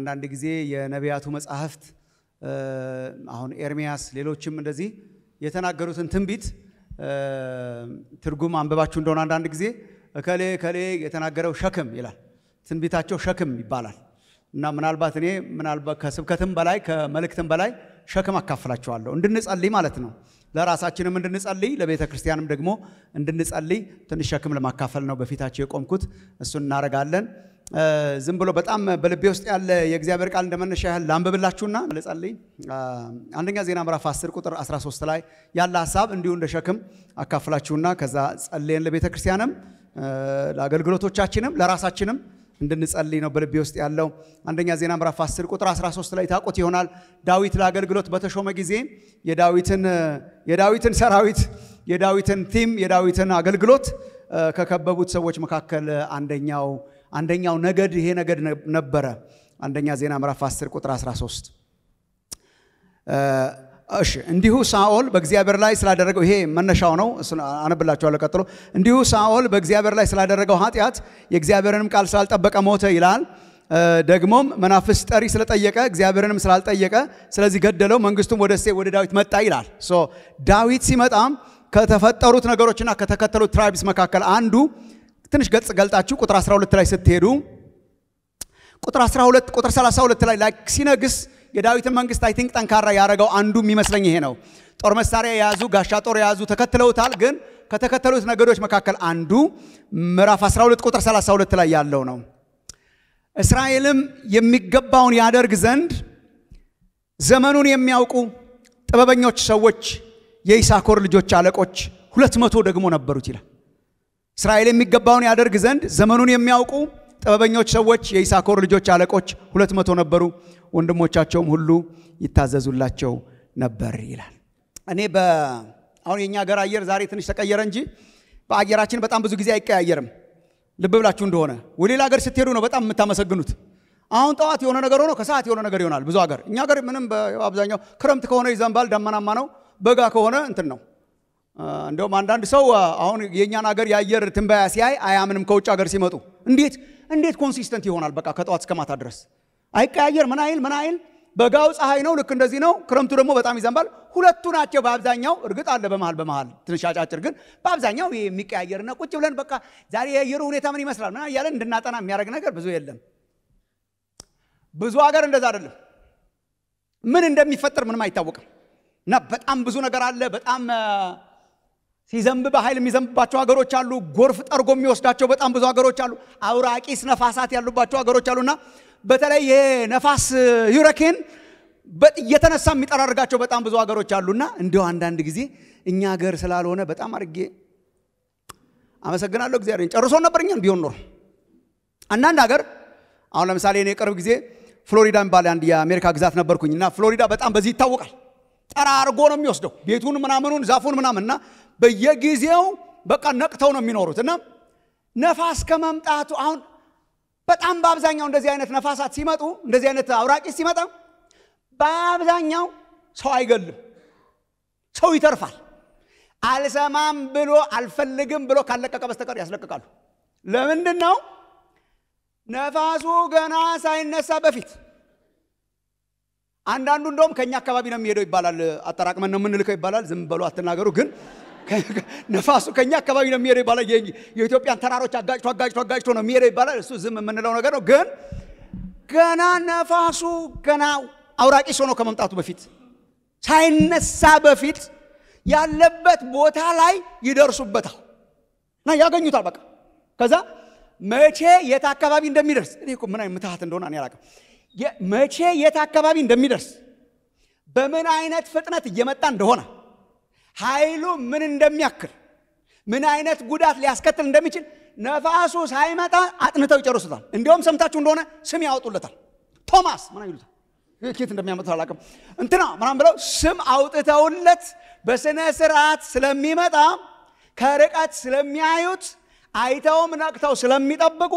አንዳንድ ጊዜ የነቢያቱ መጽሐፍት አሁን ኤርሚያስ፣ ሌሎችም እንደዚህ የተናገሩትን ትንቢት ትርጉም አንብባችሁ እንደሆነ አንዳንድ ጊዜ እከሌ እከሌ የተናገረው ሸክም ይላል። ትንቢታቸው ሸክም ይባላል እና ምናልባት እኔ ምናልባት ከስብከትም በላይ ከመልእክትም በላይ ሸክም አካፍላችኋለሁ እንድንጸልይ ማለት ነው። ለራሳችንም እንድንጸልይ ለቤተ ክርስቲያንም ደግሞ እንድንጸልይ ትንሽ ሸክም ለማካፈል ነው በፊታቸው የቆምኩት። እሱን እናደርጋለን። ዝም ብሎ በጣም በልቤ ውስጥ ያለ የእግዚአብሔር ቃል እንደመነሻ ያህል ላንብብላችሁና ልጸልይ። አንደኛ ዜና ምዕራፍ 10 ቁጥር 13 ላይ ያለ ሀሳብ እንዲሁ እንደ ሸክም አካፍላችሁና ከዛ ጸልየን ለቤተ ክርስቲያንም ለአገልግሎቶቻችንም ለራሳችንም እንድንጸልይ ነው በልቤ ውስጥ ያለው። አንደኛ ዜና ምዕራፍ 10 ቁጥር 13 ላይ ታውቁት ይሆናል። ዳዊት ለአገልግሎት በተሾመ ጊዜ የዳዊትን ሰራዊት፣ የዳዊትን ቲም፣ የዳዊትን አገልግሎት ከከበቡት ሰዎች መካከል አንደኛው አንደኛው ነገድ ይሄ ነገድ ነበረ። አንደኛ ዜና ምዕራፍ 10 ቁጥር 13 እሺ እንዲሁ ሳኦል በእግዚአብሔር ላይ ስላደረገው ይሄ መነሻው ነው። አነብላችኋለሁ ቀጥሎ። እንዲሁ ሳኦል በእግዚአብሔር ላይ ስላደረገው ኃጢአት የእግዚአብሔርንም ቃል ስላልጠበቀ ሞተ ይላል። ደግሞም መናፍስ ጠሪ ስለጠየቀ እግዚአብሔርንም ስላልጠየቀ ስለዚህ ገደለው። መንግስቱም ወደ ወደ ዳዊት መጣ ይላል። ዳዊት ሲመጣም ከተፈጠሩት ነገሮችና ከተከተሉት ትራይብስ መካከል አንዱ ትንሽ ገጽ ገልጣችሁ ቁጥር 12 ላይ ስትሄዱ ቁጥር 12 ቁጥር 32 ላይ ሲነግስ የዳዊትን መንግስት አይ ቲንክ ጠንካራ ያደረገው አንዱ የሚመስለኝ ይሄ ነው። ጦር መሳሪያ የያዙ ጋሻ ጦር የያዙ ተከትለውታል። ግን ከተከተሉት ነገዶች መካከል አንዱ ምዕራፍ 12 ቁጥር 32 ላይ ያለው ነው። እስራኤልም የሚገባውን ያደርግ ዘንድ ዘመኑን የሚያውቁ ጥበበኞች ሰዎች የይሳኮር ልጆች አለቆች ሁለት መቶ ደግሞ ነበሩት ይላል። እስራኤል የሚገባውን ያደርግ ዘንድ ዘመኑን የሚያውቁ ጥበበኞች ሰዎች የኢሳኮር ልጆች አለቆች ሁለት መቶ ነበሩ። ወንድሞቻቸውም ሁሉ ይታዘዙላቸው ነበር ይላል። እኔ አሁን የእኛ ሀገር አየር ዛሬ ትንሽ ተቀየረ እንጂ በአየራችን በጣም ብዙ ጊዜ አይቀያየርም። ልብ ብላችሁ እንደሆነ ወሌላ ሀገር ስትሄዱ ነው በጣም የምታመሰግኑት። አሁን ጠዋት የሆነ ነገር ሆኖ ከሰዓት የሆነ ነገር ይሆናል። ብዙ ሀገር እኛ ሀገር ምንም በአብዛኛው ክረምት ከሆነ ይዘንባል፣ ደመናማ ነው። በጋ ከሆነ እንትን ነው እንደውም አንዳንድ ሰው አሁን የእኛን ሀገር የአየር ትንበያ ሲያይ አያምንም። ከውጭ ሀገር ሲመጡ እንዴት እንዴት ኮንሲስተንት ይሆናል? በቃ ከጠዋት እስከ ማታ ድረስ አይቀያየር። ምን አይል ምን አይል በጋው ፀሐይ ነው፣ ልክ እንደዚህ ነው። ክረምቱ ደግሞ በጣም ይዘንባል። ሁለቱ ናቸው በአብዛኛው። እርግጥ አለ በመሃል በመሃል ትንሽ አጫጭር፣ ግን በአብዛኛው የሚቀያየርና ቁጭ ብለን በቃ ዛሬ የአየሩ ሁኔታ ምን ይመስላል ምናምን እያለን እንድናጠና የሚያደርግ ነገር ብዙ የለም። ብዙ ሀገር እንደዛ አይደለም። ምን እንደሚፈጠር ምንም አይታወቅም። እና በጣም ብዙ ነገር አለ በጣም ሲዘንብ በኃይል የሚዘንብባቸው ሀገሮች አሉ። ጎርፍ ጠርጎ የሚወስዳቸው በጣም ብዙ ሀገሮች አሉ። አውራቂስ ነፋሳት ያሉባቸው ሀገሮች አሉና በተለይ ይሄ ነፋስ ዩረኬን እየተነሳ የሚጠራርጋቸው በጣም ብዙ ሀገሮች አሉና እንዲሁ አንዳንድ ጊዜ እኛ ሀገር ስላልሆነ በጣም አድርጌ አመሰግናለሁ እግዚአብሔር ጨርሶ ነበር እኛን ቢሆን ኖር አንዳንድ ሀገር አሁን ለምሳሌ እኔ የቅርብ ጊዜ ፍሎሪዳ የሚባል አንድ የአሜሪካ ግዛት ነበርኩኝ እና ፍሎሪዳ በጣም በዚህ ይታወቃል። ጠራርጎ ነው የሚወስደው ቤቱን ምናምኑን ዛፉን ምናምን እና በየጊዜው በቃ ነቅተው ነው የሚኖሩት እና ነፋስ ከመምጣቱ አሁን በጣም በአብዛኛው እንደዚህ አይነት ነፋሳት ሲመጡ እንደዚህ አይነት አውራቂ ሲመጣ በአብዛኛው ሰው አይገልም፣ ሰው ይተርፋል። አልሰማም ብሎ አልፈልግም ብሎ ካለቀቀ በስተቀር ያስለቅቃሉ። ለምንድን ነው? ነፋሱ ገና ሳይነሳ በፊት አንዳንዱ እንደውም ከኛ አካባቢ ነው የሚሄደው ይባላል። አጠራቅመን ነው የምንልከው ይባላል። ዝም በሉ አትናገሩ ግን ነፋሱ ከኛ አካባቢ ነው የሚሄደው ይባላል። የኢትዮጵያን ተራሮች አጋጭቶ አጋጭቶ አጋጭቶ ነው የሚሄደው ይባላል። እሱ ዝም የምንለው ነገር ነው። ግን ገና ነፋሱ ገና አውራቂስ ሆኖ ከመምጣቱ በፊት ሳይነሳ በፊት ያለበት ቦታ ላይ ይደርሱበታል እና ያገኙታል። በቃ ከዛ መቼ የት አካባቢ እንደሚደርስ እኔ እኮ ምን አይነት ምትሃት እንደሆነ እኔ አላውቅም። መቼ የት አካባቢ እንደሚደርስ በምን አይነት ፍጥነት እየመጣ እንደሆነ ኃይሉ ምን እንደሚያክል ምን አይነት ጉዳት ሊያስከትል እንደሚችል ነፋሱ ሳይመጣ አጥንተው ይጨርሱታል። እንዲሁም ሰምታችሁ እንደሆነ ስም ያወጡለታል። ቶማስ ምን ይሉታል፣ ኬት እንደሚያመጡት አላውቅም። እንትና ምናም ብለው ስም አውጥተውለት በስነ ስርዓት ስለሚመጣ ከርቀት ስለሚያዩት አይተውም ነቅተው ስለሚጠብቁ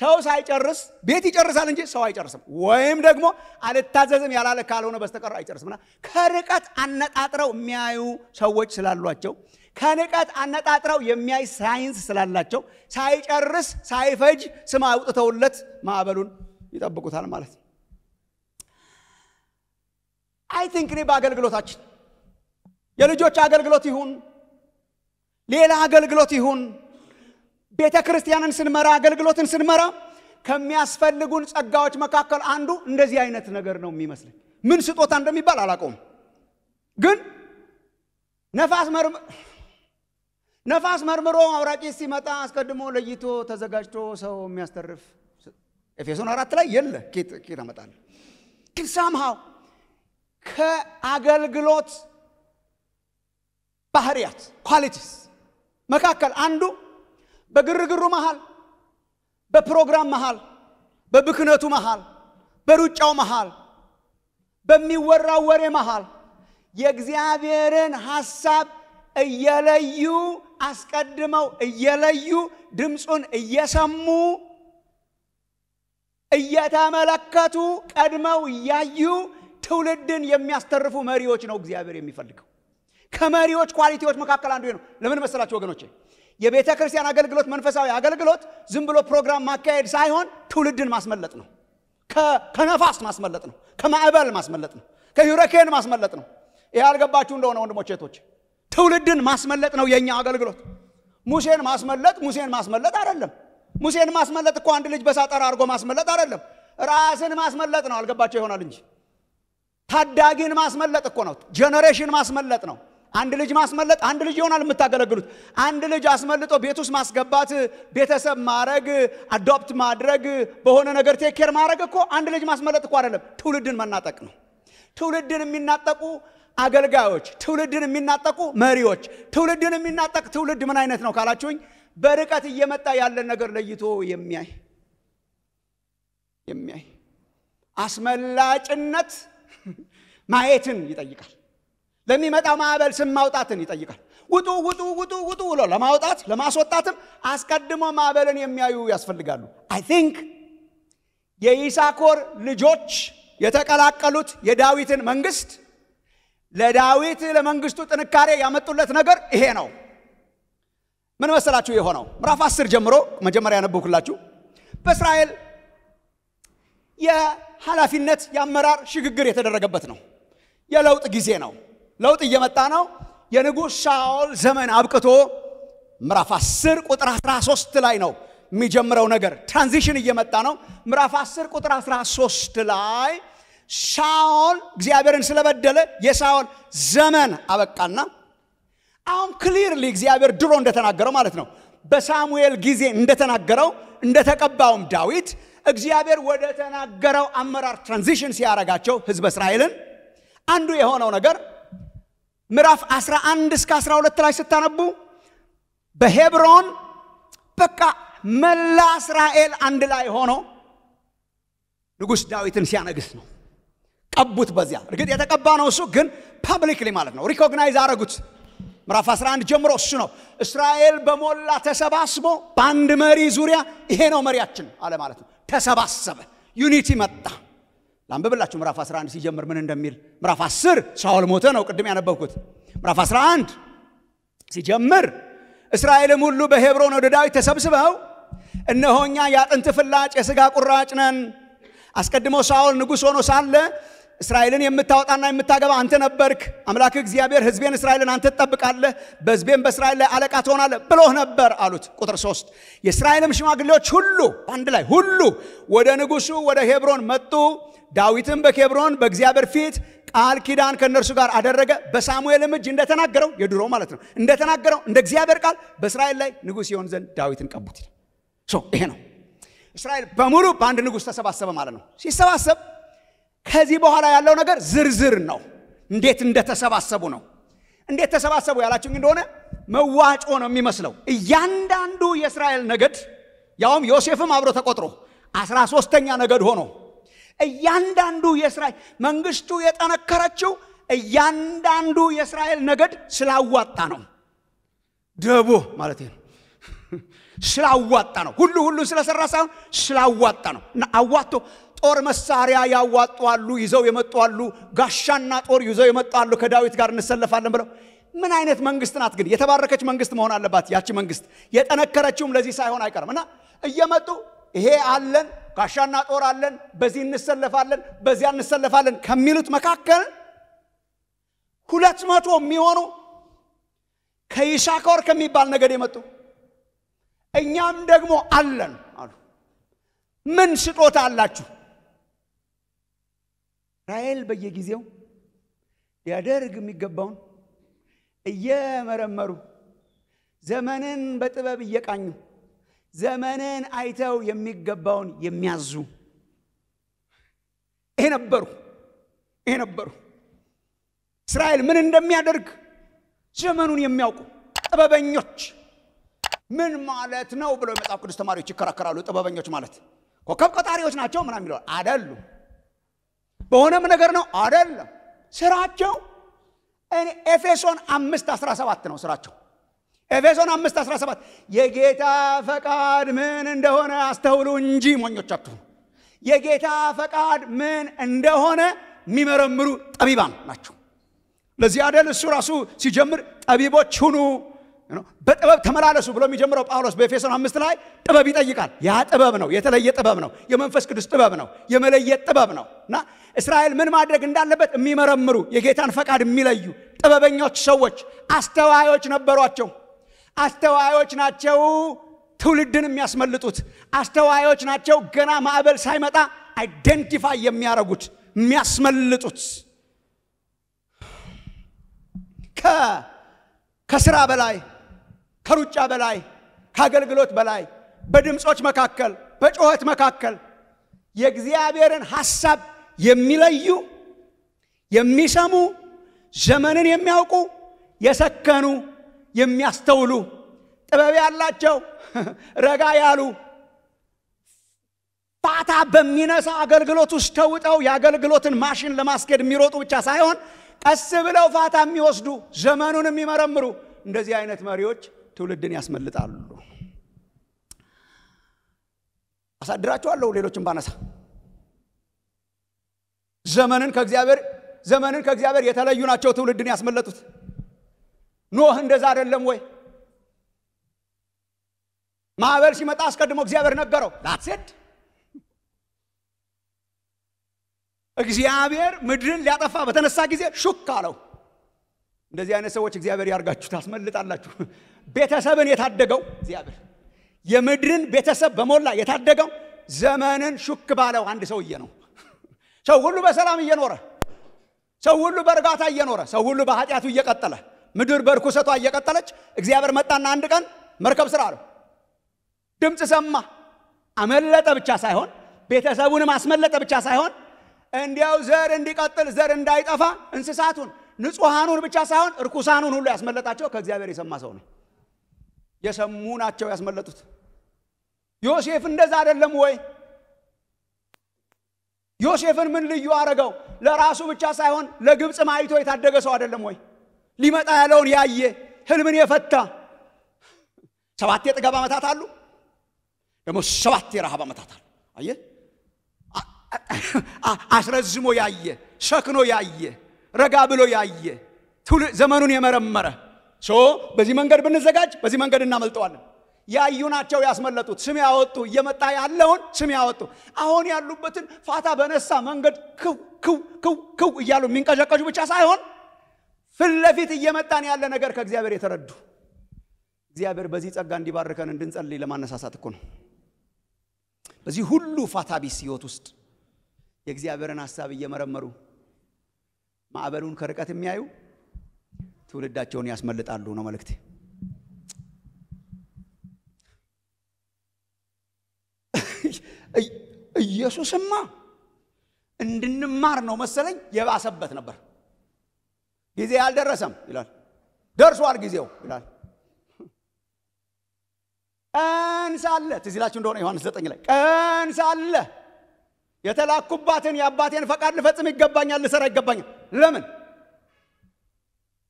ሰው ሳይጨርስ ቤት ይጨርሳል እንጂ ሰው አይጨርስም። ወይም ደግሞ አልታዘዝም ያላለ ካልሆነ በስተቀር አይጨርስምና ከርቀት አነጣጥረው የሚያዩ ሰዎች ስላሏቸው ከንቀት አነጣጥረው የሚያይ ሳይንስ ስላላቸው ሳይጨርስ ሳይፈጅ ስም አውጥተውለት ማዕበሉን ይጠብቁታል ማለት ነው። አይ ቲንክ እኔ በአገልግሎታችን የልጆች አገልግሎት ይሁን ሌላ አገልግሎት ይሁን ቤተ ክርስቲያንን ስንመራ አገልግሎትን ስንመራ ከሚያስፈልጉን ጸጋዎች መካከል አንዱ እንደዚህ አይነት ነገር ነው የሚመስለኝ። ምን ስጦታ እንደሚባል አላውቀውም፣ ግን ነፋስ መርምሮ አውራቂ ሲመጣ አስቀድሞ ለይቶ ተዘጋጅቶ ሰው የሚያስተርፍ ኤፌሶን አራት ላይ የለ ኬት ግን ሳምሃው ከአገልግሎት ባህርያት ኳሊቲስ መካከል አንዱ በግርግሩ መሃል፣ በፕሮግራም መሃል፣ በብክነቱ መሃል፣ በሩጫው መሃል፣ በሚወራው ወሬ መሃል የእግዚአብሔርን ሐሳብ እየለዩ አስቀድመው እየለዩ ድምፁን እየሰሙ እየተመለከቱ ቀድመው እያዩ ትውልድን የሚያስተርፉ መሪዎች ነው እግዚአብሔር የሚፈልገው። ከመሪዎች ኳሊቲዎች መካከል አንዱ ነው። ለምን መሰላችሁ ወገኖቼ? የቤተ ክርስቲያን አገልግሎት መንፈሳዊ አገልግሎት ዝም ብሎ ፕሮግራም ማካሄድ ሳይሆን ትውልድን ማስመለጥ ነው ከነፋስ ማስመለጥ ነው ከማዕበል ማስመለጥ ነው ከዩረኬን ማስመለጥ ነው ይህ አልገባችሁ እንደሆነ ወንድሞች ቶች ትውልድን ማስመለጥ ነው የእኛ አገልግሎት ሙሴን ማስመለጥ ሙሴን ማስመለጥ አይደለም ሙሴን ማስመለጥ እኮ አንድ ልጅ በሳጠራ አድርጎ ማስመለጥ አይደለም ራስን ማስመለጥ ነው አልገባቸው ይሆናል እንጂ ታዳጊን ማስመለጥ እኮ ነው ጀኔሬሽን ማስመለጥ ነው አንድ ልጅ ማስመለጥ አንድ ልጅ ይሆናል የምታገለግሉት። አንድ ልጅ አስመልጦ ቤት ውስጥ ማስገባት፣ ቤተሰብ ማድረግ፣ አዶፕት ማድረግ፣ በሆነ ነገር ቴኬር ማድረግ እኮ አንድ ልጅ ማስመለጥ እኮ አይደለም፣ ትውልድን መናጠቅ ነው። ትውልድን የሚናጠቁ አገልጋዮች፣ ትውልድን የሚናጠቁ መሪዎች፣ ትውልድን የሚናጠቅ ትውልድ ምን አይነት ነው ካላችሁኝ፣ በርቀት እየመጣ ያለን ነገር ለይቶ የሚያይ የሚያይ አስመላጭነት ማየትን ይጠይቃል። ለሚመጣው ማዕበል ስም ማውጣትን ይጠይቃል። ውጡ ውጡ ውጡ ውጡ ብሎ ለማውጣት ለማስወጣትም አስቀድሞ ማዕበልን የሚያዩ ያስፈልጋሉ። አይ ቲንክ የኢሳኮር ልጆች የተቀላቀሉት የዳዊትን መንግስት ለዳዊት ለመንግስቱ ጥንካሬ ያመጡለት ነገር ይሄ ነው። ምን መሰላችሁ የሆነው? ምዕራፍ አስር ጀምሮ መጀመሪያ ያነበብኩላችሁ በእስራኤል የኃላፊነት የአመራር ሽግግር የተደረገበት ነው። የለውጥ ጊዜ ነው። ለውጥ እየመጣ ነው። የንጉሥ ሳኦል ዘመን አብቅቶ ምዕራፍ 10 ቁጥር 13 ላይ ነው የሚጀምረው ነገር። ትራንዚሽን እየመጣ ነው። ምዕራፍ 10 ቁጥር 13 ላይ ሳኦል እግዚአብሔርን ስለበደለ የሳኦል ዘመን አበቃና አሁን ክሊርሊ እግዚአብሔር ድሮ እንደተናገረው ማለት ነው በሳሙኤል ጊዜ እንደተናገረው እንደተቀባውም ዳዊት እግዚአብሔር ወደ ተናገረው አመራር ትራንዚሽን ሲያደርጋቸው ህዝብ እስራኤልን አንዱ የሆነው ነገር ምዕራፍ 11 እስከ 12 ላይ ስታነቡ በሄብሮን በቃ መላ እስራኤል አንድ ላይ ሆኖ ንጉሥ ዳዊትን ሲያነግስ ነው። ቀቡት። በዚያ እርግጥ የተቀባ ነው እሱ ግን ፐብሊክሊ ማለት ነው። ሪኮግናይዝ አረጉት። ምዕራፍ 11 ጀምሮ እሱ ነው። እስራኤል በሞላ ተሰባስቦ በአንድ መሪ ዙሪያ ይሄ ነው መሪያችን አለ ማለት ነው። ተሰባሰበ። ዩኒቲ መጣ። ላንብብላችሁ ምዕራፍ 11 ሲጀምር ምን እንደሚል። ምዕራፍ 10 ሳውል ሞተ ነው ቅድም ያነበብኩት። ምዕራፍ 11 ሲጀምር እስራኤልም ሁሉ በሄብሮን ወደ ዳዊት ተሰብስበው እነሆኛ የአጥንት ፍላጭ የሥጋ ቁራጭ ነን። አስቀድሞ ሳውል ንጉሥ ሆኖ ሳለ እስራኤልን የምታወጣና የምታገባ አንተ ነበርክ። አምላክ እግዚአብሔር ህዝቤን እስራኤልን አንተ ትጠብቃለህ፣ በህዝቤን በእስራኤል ላይ አለቃ ትሆናለህ ብሎህ ነበር አሉት። ቁጥር ሶስት የእስራኤልም ሽማግሌዎች ሁሉ አንድ ላይ ሁሉ ወደ ንጉሱ ወደ ሄብሮን መጡ። ዳዊትም በኬብሮን በእግዚአብሔር ፊት ቃል ኪዳን ከእነርሱ ጋር አደረገ። በሳሙኤልም እጅ እንደተናገረው የድሮ ማለት ነው እንደተናገረው እንደ እግዚአብሔር ቃል በእስራኤል ላይ ንጉሥ ይሆን ዘንድ ዳዊትን ቀቡት ይሄ ነው እስራኤል በሙሉ በአንድ ንጉሥ ተሰባሰበ ማለት ነው። ሲሰባሰብ ከዚህ በኋላ ያለው ነገር ዝርዝር ነው። እንዴት እንደተሰባሰቡ ነው። እንዴት ተሰባሰቡ ያላችሁኝ እንደሆነ መዋጮ ነው የሚመስለው። እያንዳንዱ የእስራኤል ነገድ ያውም ዮሴፍም አብሮ ተቆጥሮ አስራ ሶስተኛ ነገድ ሆኖ እያንዳንዱ የእስራኤል መንግስቱ የጠነከረችው እያንዳንዱ የእስራኤል ነገድ ስላዋጣ ነው። ደቦ ማለት ነው። ስላዋጣ ነው። ሁሉ ሁሉ ስለሰራ ሳይሆን ስላዋጣ ነው። እና አዋጥቶ ጦር መሳሪያ ያዋጡዋሉ፣ ይዘው የመጡዋሉ፣ ጋሻና ጦር ይዘው የመጡዋሉ። ከዳዊት ጋር እንሰለፋለን ብለው ምን አይነት መንግስት ናት ግን? የተባረከች መንግስት መሆን አለባት ያቺ መንግስት። የጠነከረችውም ለዚህ ሳይሆን አይቀርም እና እየመጡ ይሄ አለን፣ ጋሻና ጦር አለን፣ በዚህ እንሰለፋለን፣ በዚያ እንሰለፋለን ከሚሉት መካከል ሁለት መቶ የሚሆኑ ከይሳኮር ከሚባል ነገድ የመጡ እኛም ደግሞ አለን አሉ። ምን ስጦታ አላችሁ? እስራኤል በየጊዜው ሊያደርግ የሚገባውን እየመረመሩ ዘመንን በጥበብ እየቃኙ ዘመንን አይተው የሚገባውን የሚያዙ ይሄ ነበሩ ይሄ ነበሩ እስራኤል ምን እንደሚያደርግ ዘመኑን የሚያውቁ ጥበበኞች ምን ማለት ነው ብለው የመጽሐፍ ቅዱስ ተማሪዎች ይከራከራሉ ጥበበኞች ማለት ኮከብ ቀጣሪዎች ናቸው ምናም ይለዋል አደሉ በሆነም ነገር ነው አደለም ስራቸው ኤፌሶን አምስት 17 ነው ስራቸው ኤፌሶን 5 17 የጌታ ፈቃድ ምን እንደሆነ አስተውሉ እንጂ ሞኞቻችሁ የጌታ ፈቃድ ምን እንደሆነ የሚመረምሩ ጠቢባን ናቸው። ለዚህ አደል እሱ ራሱ ሲጀምር ጠቢቦች ሁኑ በጥበብ ተመላለሱ ብሎ የሚጀምረው ጳውሎስ በኤፌሶን አምስት ላይ ጥበብ ይጠይቃል። ያ ጥበብ ነው፣ የተለየ ጥበብ ነው፣ የመንፈስ ቅዱስ ጥበብ ነው፣ የመለየት ጥበብ ነው እና እስራኤል ምን ማድረግ እንዳለበት የሚመረምሩ የጌታን ፈቃድ የሚለዩ ጥበበኞች ሰዎች አስተዋዮች ነበሯቸው። አስተዋዮች ናቸው ትውልድን የሚያስመልጡት። አስተዋዮች ናቸው ገና ማዕበል ሳይመጣ አይደንቲፋይ የሚያረጉት የሚያስመልጡት። ከስራ በላይ ከሩጫ በላይ ከአገልግሎት በላይ በድምፆች መካከል በጩኸት መካከል የእግዚአብሔርን ሐሳብ የሚለዩ የሚሰሙ ዘመንን የሚያውቁ የሰከኑ የሚያስተውሉ ጥበብ ያላቸው ረጋ ያሉ ፋታ በሚነሳ አገልግሎት ውስጥ ተውጠው የአገልግሎትን ማሽን ለማስኬድ የሚሮጡ ብቻ ሳይሆን ቀስ ብለው ፋታ የሚወስዱ ዘመኑን የሚመረምሩ እንደዚህ አይነት መሪዎች ትውልድን ያስመልጣሉ። አሳድራችኋለሁ ሌሎችን ባነሳ ዘመንን ከእግዚአብሔር ዘመንን ከእግዚአብሔር የተለዩ ናቸው ትውልድን ያስመለጡት። ኖህ እንደዛ አይደለም ወይ? ማዕበል ሲመጣ አስቀድሞ እግዚአብሔር ነገረው። ላትሴድ እግዚአብሔር ምድርን ሊያጠፋ በተነሳ ጊዜ ሹክ አለው። እንደዚህ አይነት ሰዎች እግዚአብሔር ያርጋችሁ፣ ታስመልጣላችሁ። ቤተሰብን የታደገው እግዚአብሔር የምድርን ቤተሰብ በሞላ የታደገው ዘመንን ሹክ ባለው አንድ ሰውዬ ነው። ሰው ሁሉ በሰላም እየኖረ ሰው ሁሉ በእርጋታ እየኖረ ሰው ሁሉ በኃጢአቱ እየቀጠለ ምድር በርኩሰቷ እየቀጠለች እግዚአብሔር መጣና አንድ ቀን መርከብ ስራ አለው። ድምፅ ሰማ። አመለጠ ብቻ ሳይሆን ቤተሰቡንም አስመለጠ ብቻ ሳይሆን እንዲያው ዘር እንዲቀጥል ዘር እንዳይጠፋ እንስሳቱን ንጹሐኑን ብቻ ሳይሆን እርኩሳኑን ሁሉ ያስመለጣቸው ከእግዚአብሔር የሰማ ሰው ነው። የሰሙ ናቸው ያስመለጡት። ዮሴፍ እንደዛ አይደለም ወይ? ዮሴፍን ምን ልዩ አረገው? ለራሱ ብቻ ሳይሆን ለግብፅ ማይቶ የታደገ ሰው አይደለም ወይ? ሊመጣ ያለውን ያየ ህልምን የፈታ ሰባት የጥገብ ዓመታት አሉ፣ ደግሞ ሰባት የረሃብ ዓመታት አሉ። አየ አስረዝሞ ያየ ሰክኖ ያየ ረጋ ብሎ ያየ ዘመኑን የመረመረ ሶ በዚህ መንገድ ብንዘጋጅ በዚህ መንገድ እናመልጠዋለን። ያዩ ናቸው ያስመለጡት፣ ስም ያወጡ፣ እየመጣ ያለውን ስም ያወጡ። አሁን ያሉበትን ፋታ በነሳ መንገድ ክው ክው ክው ክው እያሉ የሚንቀዠቀዡ ብቻ ሳይሆን ፊት ለፊት እየመጣን ያለ ነገር ከእግዚአብሔር የተረዱ እግዚአብሔር በዚህ ጸጋ እንዲባርከን እንድንጸልይ ለማነሳሳት እኮ ነው። በዚህ ሁሉ ፋታቢስ ሕይወት ህይወት ውስጥ የእግዚአብሔርን ሀሳብ እየመረመሩ ማዕበሉን ከርቀት የሚያዩ ትውልዳቸውን ያስመልጣሉ ነው መልእክቴ። ኢየሱስማ እንድንማር ነው መሰለኝ የባሰበት ነበር። ጊዜ አልደረሰም ይላል። ደርሷል ጊዜው ይላል። ቀን ሳለ ትዝ ይላችሁ እንደሆነ ዮሐንስ ዘጠኝ ላይ ቀን ሳለ የተላኩባትን የአባቴን ፈቃድ ልፈጽም ይገባኛል፣ ልሰራ ይገባኛል። ለምን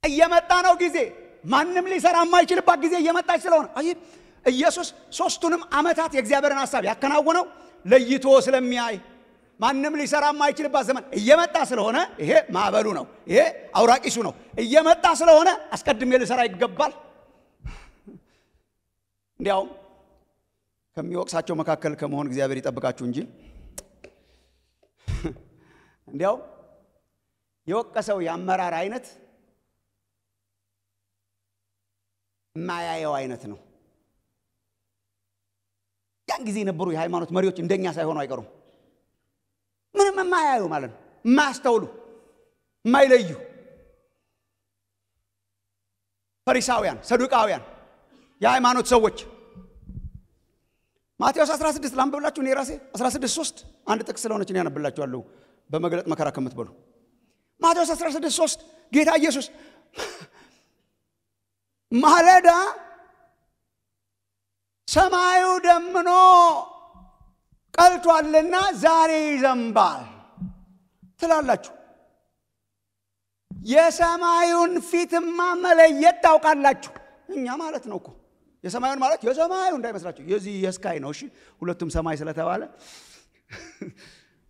እየመጣ ነው ጊዜ ማንም ሊሰራ የማይችልባት ጊዜ እየመጣች ስለሆነ አይ ኢየሱስ ሶስቱንም ዓመታት የእግዚአብሔርን ሐሳብ ያከናወነው ለይቶ ስለሚያይ ማንም ሊሰራ የማይችልባት ዘመን እየመጣ ስለሆነ ይሄ ማዕበሉ ነው። ይሄ አውራቂሱ ነው። እየመጣ ስለሆነ አስቀድሜ ልሰራ ይገባል። እንዲያውም ከሚወቅሳቸው መካከል ከመሆን እግዚአብሔር ይጠብቃችሁ እንጂ እንዲያው የወቀሰው የአመራር አይነት የማያየው አይነት ነው። ያን ጊዜ የነበሩ የሃይማኖት መሪዎች እንደኛ ሳይሆኑ አይቀሩም። ምንም የማያዩ ማለት ነው፣ የማያስተውሉ የማይለዩ ፈሪሳውያን፣ ሰዱቃውያን፣ የሃይማኖት ሰዎች ማቴዎስ 16 ላንብብላችሁ። እኔ ራሴ 16 3 አንድ ጥቅስ ስለሆነች እኔ ያነብላችኋለሁ በመግለጥ መከራ ከምትበሉ ማቴዎስ 16 3 ጌታ ኢየሱስ ማለዳ ሰማዩ ደምኖ ቀልቷልና ዛሬ ይዘንባል ትላላችሁ። የሰማዩን ፊትማ መለየት ታውቃላችሁ። እኛ ማለት ነው እኮ የሰማዩን ማለት የሰማዩ እንዳይመስላችሁ የዚህ የስካይ ነው። እሺ ሁለቱም ሰማይ ስለተባለ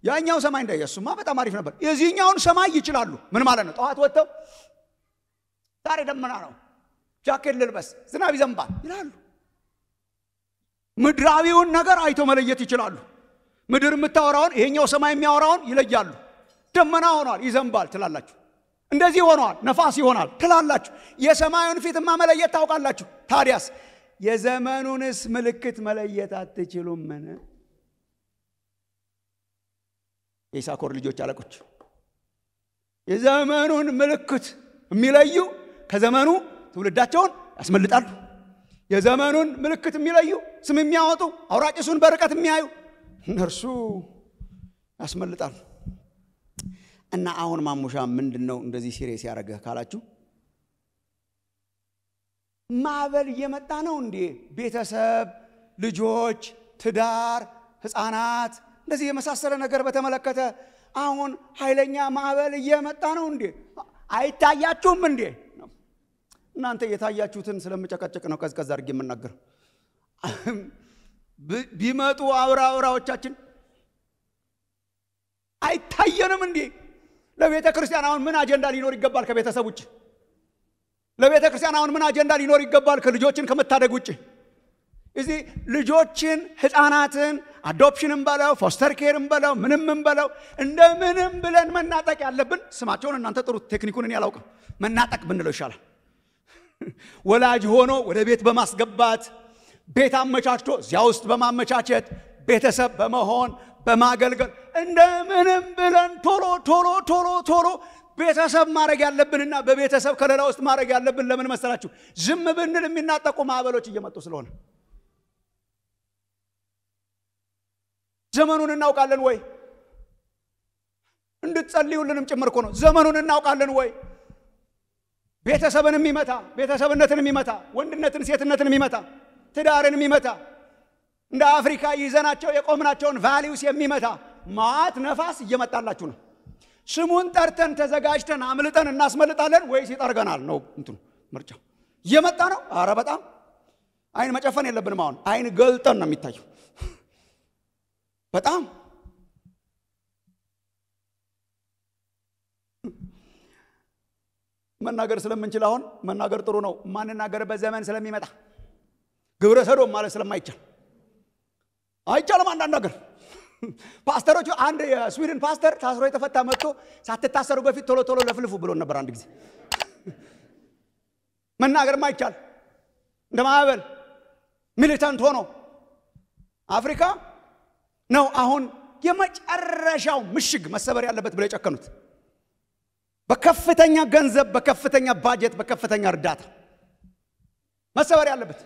ያኛው ሰማይ እንዳያሱማ በጣም አሪፍ ነበር። የዚህኛውን ሰማይ ይችላሉ። ምን ማለት ነው? ጠዋት ወጥተው ዛሬ ደመና ነው፣ ጃኬት ልልበስ፣ ዝናብ ይዘንባል ይላሉ። ምድራዊውን ነገር አይቶ መለየት ይችላሉ። ምድር የምታወራውን ይሄኛው ሰማይ የሚያወራውን ይለያሉ። ደመና ሆኗል ይዘንባል ትላላችሁ። እንደዚህ ሆኗል ነፋስ ይሆናል ትላላችሁ። የሰማዩን ፊትማ መለየት ታውቃላችሁ። ታዲያስ የዘመኑንስ ምልክት መለየት ምን የኢሳኮር ልጆች አለቆች የዘመኑን ምልክት የሚለዩ ከዘመኑ ትውልዳቸውን ያስመልጣሉ። የዘመኑን ምልክት የሚለዩ ስም የሚያወጡ አውራጭሱን በርቀት የሚያዩ እነርሱ ያስመልጣል። እና አሁን ማሙሻ ምንድን ነው እንደዚህ ሲሬስ ያደረገህ ካላችሁ ማዕበል እየመጣ ነው እንዴ? ቤተሰብ፣ ልጆች፣ ትዳር፣ ህፃናት እንደዚህ የመሳሰለ ነገር በተመለከተ አሁን ኃይለኛ ማዕበል እየመጣ ነው እንዴ? አይታያችሁም እንዴ? እናንተ የታያችሁትን ስለምጨቀጭቅ ነው ቀዝቀዝ አድርጌ የምናገር ቢመጡ አውራ አውራዎቻችን አይታየንም እንዴ? ለቤተ ክርስቲያን አሁን ምን አጀንዳ ሊኖር ይገባል? ከቤተሰብ ውጭ ለቤተ ክርስቲያን አሁን ምን አጀንዳ ሊኖር ይገባል? ከልጆችን ከመታደግ ውጭ እዚህ ልጆችን ህፃናትን አዶፕሽንም በለው ፎስተር ኬርም በለው ምንም በለው እንደ ምንም ብለን መናጠቅ ያለብን ስማቸውን እናንተ ጥሩ ቴክኒኩን እኔ አላውቅም። መናጠቅ ብንለው ይሻላል። ወላጅ ሆኖ ወደ ቤት በማስገባት ቤት አመቻችቶ እዚያ ውስጥ በማመቻቸት ቤተሰብ በመሆን በማገልገል እንደምንም ብለን ቶሎ ቶሎ ቶሎ ቶሎ ቤተሰብ ማድረግ ያለብንና በቤተሰብ ከሌላ ውስጥ ማድረግ ያለብን ለምን መሰላችሁ? ዝም ብንል የሚናጠቁ ማዕበሎች እየመጡ ስለሆነ ዘመኑን እናውቃለን ወይ? እንድትጸልዩልንም ጭምር እኮ ነው። ዘመኑን እናውቃለን ወይ? ቤተሰብን የሚመታ ቤተሰብነትን የሚመታ ወንድነትን ሴትነትን የሚመታ ትዳርን የሚመታ እንደ አፍሪካ ይዘናቸው የቆምናቸውን ቫሊውስ የሚመታ ማት ነፋስ እየመጣላችሁ ነው። ስሙን ጠርተን ተዘጋጅተን አምልጠን እናስመልጣለን ወይስ ይጠርገናል? ነው እንትኑ ምርጫ እየመጣ ነው። አረ በጣም አይን መጨፈን የለብንም። አሁን አይን ገልጠን ነው የሚታየው። በጣም መናገር ስለምንችል አሁን መናገር ጥሩ ነው። ማንናገር ዘመን ስለሚመጣ ግብረ ሰዶም ማለት ስለማይቻል አይቻልም። አንዳንድ ነገር ፓስተሮቹ አንድ የስዊድን ፓስተር ታስሮ የተፈታ መጥቶ ሳትታሰሩ በፊት ቶሎ ቶሎ ለፍልፉ ብሎ ነበር። አንድ ጊዜ መናገር ማይቻል እንደ ማዕበል ሚሊታንት ሆኖ አፍሪካ ነው አሁን የመጨረሻው ምሽግ መሰበር ያለበት ብለው የጨከኑት በከፍተኛ ገንዘብ፣ በከፍተኛ ባጀት፣ በከፍተኛ እርዳታ መሰበር ያለበት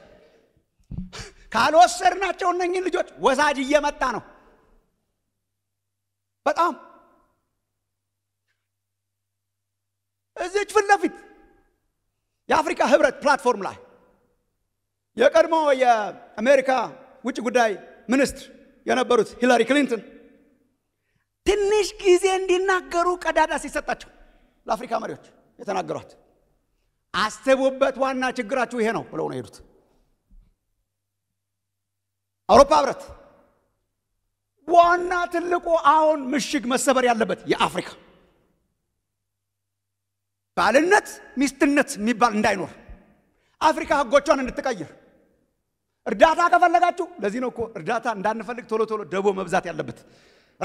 ካልወሰድናቸው እነኝን ልጆች ወሳጅ እየመጣ ነው። በጣም እዚች ፊት ለፊት የአፍሪካ ህብረት ፕላትፎርም ላይ የቀድሞ የአሜሪካ ውጭ ጉዳይ ሚኒስትር የነበሩት ሂላሪ ክሊንተን ትንሽ ጊዜ እንዲናገሩ ቀዳዳ ሲሰጣቸው ለአፍሪካ መሪዎች የተናገሯት አስቡበት፣ ዋና ችግራችሁ ይሄ ነው ብለው ነው የሄዱት። አውሮፓ ህብረት ዋና ትልቁ አሁን ምሽግ መሰበር ያለበት የአፍሪካ ባልነት ሚስትነት የሚባል እንዳይኖር አፍሪካ ህጎቿን እንድትቀይር እርዳታ ከፈለጋችሁ ለዚህ ነው እኮ እርዳታ እንዳንፈልግ ቶሎ ቶሎ ደቦ መብዛት ያለበት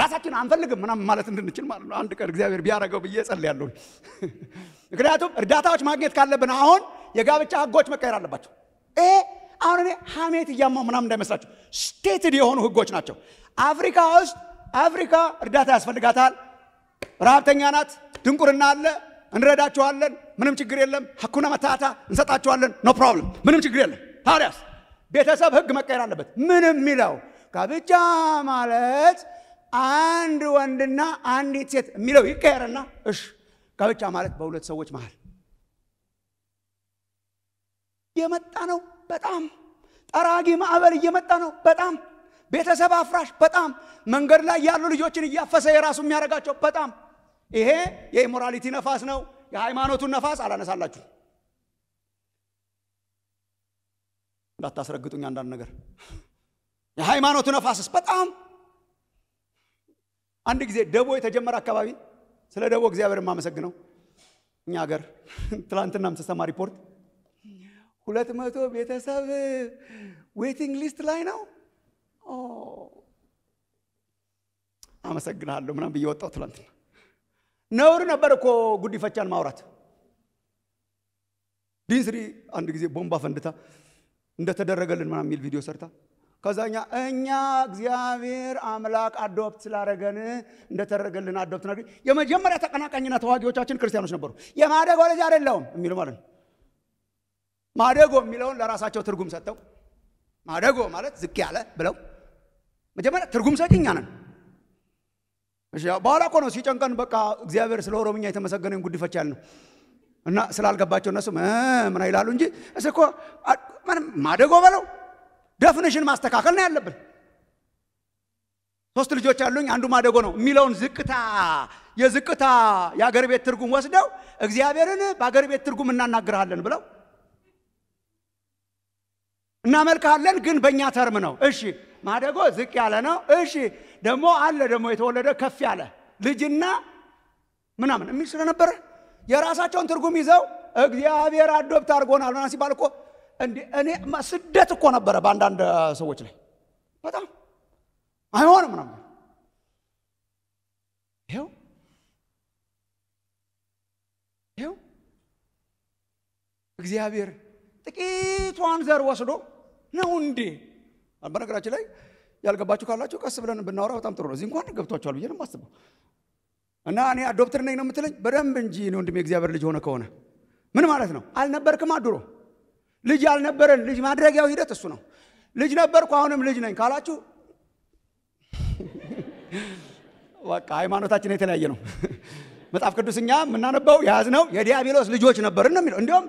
ራሳችን አንፈልግም ምናምን ማለት እንድንችል ማለት ነው። አንድ ቀን እግዚአብሔር ቢያደረገው ብዬ ጸልያለሁ። ምክንያቱም እርዳታዎች ማግኘት ካለብን አሁን የጋብቻ ህጎች መቀየር አለባቸው። ይሄ አሁን እኔ ሀሜት እያማ ምናምን እንዳይመስላችሁ ስቴትድ የሆኑ ህጎች ናቸው። አፍሪካ ውስጥ አፍሪካ እርዳታ ያስፈልጋታል። ረሃብተኛ ናት፣ ድንቁርና አለ፣ እንረዳችኋለን፣ ምንም ችግር የለም። ሀኩና መታታ እንሰጣችኋለን፣ ኖ ፕሮብለም፣ ምንም ችግር የለም። ታዲያስ ቤተሰብ ህግ መቀየር አለበት። ምንም የሚለው ጋብቻ ማለት አንድ ወንድና አንዲት ሴት የሚለው ይቀየርና እሽ ጋብቻ ማለት በሁለት ሰዎች መሃል የመጣ ነው በጣም ጠራጊ ማዕበል እየመጣ ነው። በጣም ቤተሰብ አፍራሽ፣ በጣም መንገድ ላይ ያሉ ልጆችን እያፈሰ የራሱ የሚያደርጋቸው በጣም ይሄ የኢሞራሊቲ ነፋስ ነው። የሃይማኖቱን ነፋስ አላነሳላችሁ እንዳታስረግጡኝ። አንዳንድ ነገር የሃይማኖቱ ነፋስስ በጣም አንድ ጊዜ ደቦ የተጀመረ አካባቢ ስለ ደቦ እግዚአብሔር የማመሰግነው እኛ ሀገር ትላንትና ምስሰማ ሪፖርት ሁለት መቶ ቤተሰብ ዌቲንግ ሊስት ላይ ነው። አመሰግናለሁ ምናም ብዬ ወጣው ትላንትና። ነውር ነበር እኮ ጉዲፈቻን ማውራት። ዲንስሪ አንድ ጊዜ ቦምባ ፈንድታ እንደተደረገልን ምናምን የሚል ቪዲዮ ሰርታ ከዛኛ እኛ እግዚአብሔር አምላክ አዶፕት ስላደረገን እንደተደረገልን አዶፕት ነገር የመጀመሪያ ተቀናቃኝና ተዋጊዎቻችን ክርስቲያኖች ነበሩ። የማደግ ወደዚህ አይደለውም የሚሉ ማለት ነው። ማደጎ የሚለውን ለራሳቸው ትርጉም ሰጥተው ማደጎ ማለት ዝቅ ያለ ብለው መጀመሪያ ትርጉም ሰጪ እኛ ነን። በኋላ እኮ ነው ሲጨንቀን በቃ እግዚአብሔር ስለ ኦሮምኛ የተመሰገነ ጉድፈቻ ነው እና ስላልገባቸው እነሱ ምን ይላሉ እንጂ እስ እኮ ማደጎ በለው ደፍንሽን ማስተካከል ነው ያለብን። ሶስት ልጆች አሉኝ፣ አንዱ ማደጎ ነው የሚለውን ዝቅታ የዝቅታ የአገር ቤት ትርጉም ወስደው እግዚአብሔርን በአገር ቤት ትርጉም እናናግርሃለን ብለው እናመልካለን፣ ግን በእኛ ተርም ነው። እሺ ማደጎ ዝቅ ያለ ነው። እሺ ደግሞ አለ ደግሞ የተወለደ ከፍ ያለ ልጅና ምናምን የሚል ስለነበረ የራሳቸውን ትርጉም ይዘው እግዚአብሔር አዶብት አድርጎናል ምናምን ሲባል እኮ እኔ ስደት እኮ ነበረ በአንዳንድ ሰዎች ላይ በጣም አይሆንም ምናምን ይኸው ይኸው እግዚአብሔር ጥቂቷን ዘር ወስዶ ነው እንዴ? በነገራችን ላይ ያልገባችሁ ካላችሁ ቀስ ብለን ብናወራ በጣም ጥሩ ነው። እዚህ እንኳን ገብቷችኋል ብዬ ነው የማስበው። እና እኔ አዶፕትድ ነኝ ነው የምትለኝ? በደንብ እንጂ እኔ ወንድሜ የእግዚአብሔር ልጅ ሆነ ከሆነ ምን ማለት ነው? አልነበርክም አድሮ ልጅ አልነበረን። ልጅ ማድረጊያው ሂደት እሱ ነው። ልጅ ነበርኩ አሁንም ልጅ ነኝ ካላችሁ በቃ ሃይማኖታችን የተለያየ ነው። መጽሐፍ ቅዱስ እኛ የምናነባው የያዝነው የዲያብሎስ ልጆች ነበር ነው የሚለው። እንዲሁም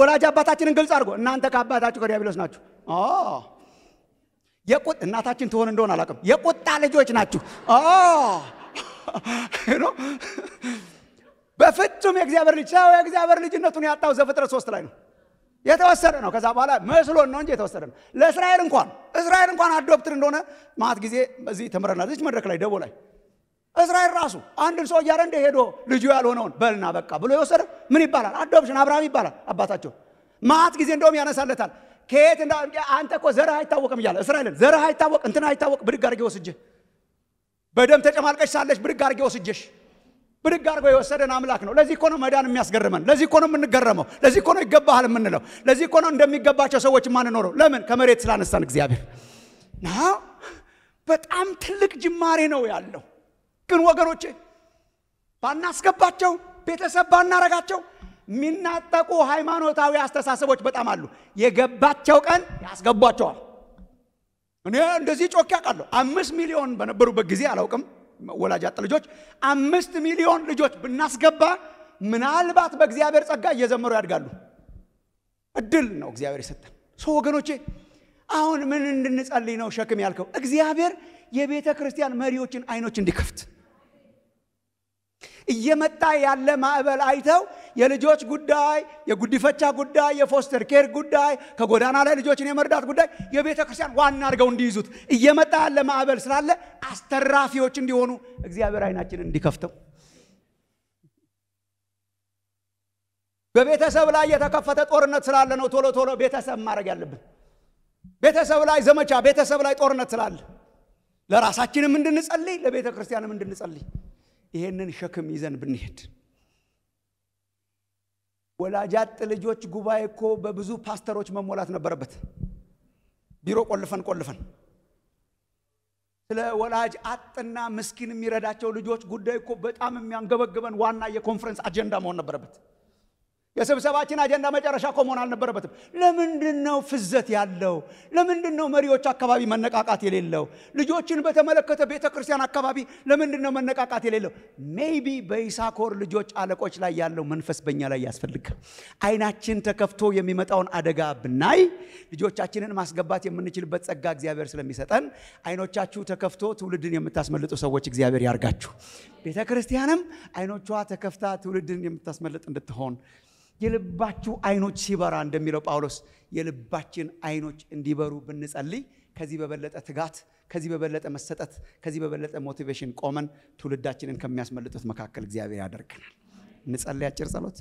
ወላጅ አባታችንን ግልጽ አድርጎ እናንተ ከአባታችሁ ከዲያብሎስ ናችሁ። የቁጥ እናታችን ትሆን እንደሆን አላውቅም። የቁጣ ልጆች ናችሁ። በፍጹም የእግዚአብሔር ልጅ ሰው የእግዚአብሔር ልጅነቱን ያጣው ዘፍጥረት ሶስት ላይ ነው የተወሰደ ነው። ከዛ በኋላ መስሎን ነው እንጂ የተወሰደ ነው። ለእስራኤል እንኳን እስራኤል እንኳን አዶፕትድ እንደሆነ ማት ጊዜ በዚህ ተምረናል። እዚች መድረክ ላይ ደቦ ላይ እስራኤል ራሱ አንድን ሰው እያረንደ ሄዶ ልጁ ያልሆነውን በልና በቃ ብሎ የወሰደ ምን ይባላል? አዶፕሽን አብርሃም ይባላል። አባታቸው ማት ጊዜ እንደውም ያነሳለታል። ከየት አንተ እኮ ዘርህ አይታወቅም እያለ እስራኤልን ዘርህ አይታወቅ እንትን አይታወቅ ብድግ አድርጌ ወስጄ በደም ተጨማልቀሽ ሳለች ብድግ አድርጌ ወስጄሽ ብድግ አድርጎ የወሰደን አምላክ ነው። ለዚህ እኮ ነው መዳን የሚያስገርመን። ለዚህ እኮ ነው የምንገረመው። ለዚህ እኮ ነው ይገባሃል የምንለው። ለዚህ እኮ ነው እንደሚገባቸው ሰዎች ማንኖረው። ለምን ከመሬት ስላነሳን እግዚአብሔር ና በጣም ትልቅ ጅማሬ ነው ያለው። ግን ወገኖቼ ባናስገባቸው፣ ቤተሰብ ባናረጋቸው የሚናጠቁ ሃይማኖታዊ አስተሳሰቦች በጣም አሉ። የገባቸው ቀን ያስገቧቸዋል። እኔ እንደዚህ ጮክ አውቃለሁ። አምስት ሚሊዮን በነበሩበት ጊዜ አላውቅም፣ ወላጅ አጥ ልጆች አምስት ሚሊዮን ልጆች ብናስገባ ምናልባት በእግዚአብሔር ጸጋ እየዘመሩ ያድጋሉ። እድል ነው እግዚአብሔር የሰጠን። ሰው ወገኖቼ አሁን ምን እንድንጸልይ ነው ሸክም ያልከው? እግዚአብሔር የቤተ ክርስቲያን መሪዎችን አይኖች እንዲከፍት እየመጣ ያለ ማዕበል አይተው የልጆች ጉዳይ፣ የጉዲፈቻ ጉዳይ፣ የፎስተር ኬር ጉዳይ፣ ከጎዳና ላይ ልጆችን የመርዳት ጉዳይ የቤተ ክርስቲያን ዋና አድርገው እንዲይዙት እየመጣ ያለ ማዕበል ስላለ አስተራፊዎች እንዲሆኑ እግዚአብሔር አይናችንን እንዲከፍተው በቤተሰብ ላይ የተከፈተ ጦርነት ስላለ ነው ቶሎ ቶሎ ቤተሰብ ማድረግ ያለብን። ቤተሰብ ላይ ዘመቻ፣ ቤተሰብ ላይ ጦርነት ስላለ ለራሳችንም እንድንጸልይ ለቤተ ክርስቲያንም እንድንጸልይ ይሄንን ሸክም ይዘን ብንሄድ ወላጅ አጥ ልጆች ጉባኤ እኮ በብዙ ፓስተሮች መሞላት ነበረበት። ቢሮ ቆልፈን ቆልፈን ስለ ወላጅ አጥና ምስኪን የሚረዳቸው ልጆች ጉዳይ እኮ በጣም የሚያንገበግበን ዋና የኮንፈረንስ አጀንዳ መሆን ነበረበት። የስብሰባችን አጀንዳ መጨረሻ እኮ መሆን አልነበረበትም። ለምንድን ነው ፍዘት ያለው? ለምንድን ነው መሪዎች አካባቢ መነቃቃት የሌለው? ልጆችን በተመለከተ ቤተ ክርስቲያን አካባቢ ለምንድን ነው መነቃቃት የሌለው? ሜይቢ በኢሳኮር ልጆች አለቆች ላይ ያለው መንፈስ በእኛ ላይ ያስፈልጋል። አይናችን ተከፍቶ የሚመጣውን አደጋ ብናይ ልጆቻችንን ማስገባት የምንችልበት ጸጋ እግዚአብሔር ስለሚሰጠን አይኖቻችሁ ተከፍቶ ትውልድን የምታስመልጡ ሰዎች እግዚአብሔር ያርጋችሁ። ቤተ ክርስቲያንም አይኖቿ ተከፍታ ትውልድን የምታስመለጥ እንድትሆን የልባችሁ አይኖች ሲበራ እንደሚለው ጳውሎስ የልባችን አይኖች እንዲበሩ ብንጸልይ ከዚህ በበለጠ ትጋት፣ ከዚህ በበለጠ መሰጠት፣ ከዚህ በበለጠ ሞቲቬሽን ቆመን ትውልዳችንን ከሚያስመልጡት መካከል እግዚአብሔር ያደርገናል። እንጸልይ አጭር ጸሎት